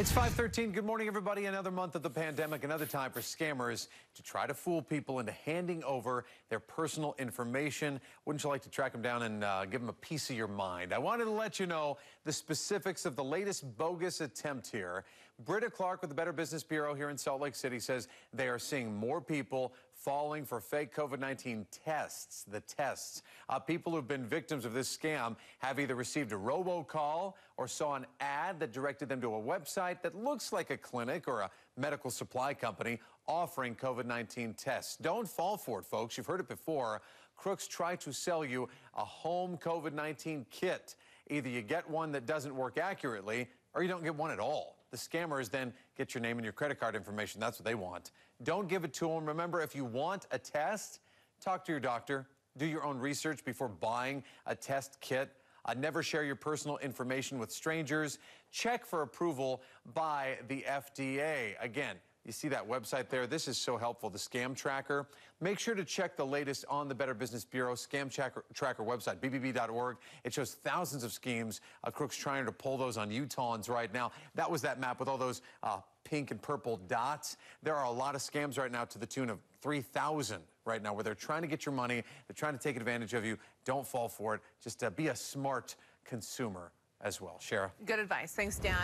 It's 513. Good morning, everybody. Another month of the pandemic, another time for scammers to try to fool people into handing over their personal information. Wouldn't you like to track them down and uh, give them a piece of your mind? I wanted to let you know the specifics of the latest bogus attempt here. Britta Clark with the Better Business Bureau here in Salt Lake City says they are seeing more people falling for fake COVID 19 tests. The tests. Uh, people who've been victims of this scam have either received a robocall or saw an ad that directed them to a website that looks like a clinic or a medical supply company offering COVID 19 tests. Don't fall for it, folks. You've heard it before. Crooks try to sell you a home COVID 19 kit. Either you get one that doesn't work accurately or you don't get one at all. The scammers then get your name and your credit card information. That's what they want. Don't give it to them. Remember, if you want a test, talk to your doctor. Do your own research before buying a test kit. Uh, never share your personal information with strangers. Check for approval by the FDA. Again, you see that website there? This is so helpful, the Scam Tracker. Make sure to check the latest on the Better Business Bureau Scam Tracker, tracker website, bbb.org. It shows thousands of schemes. Uh, crooks trying to pull those on Utahns right now. That was that map with all those uh, pink and purple dots. There are a lot of scams right now to the tune of 3,000 right now where they're trying to get your money. They're trying to take advantage of you. Don't fall for it. Just uh, be a smart consumer as well. Shara. Good advice. Thanks, Dan.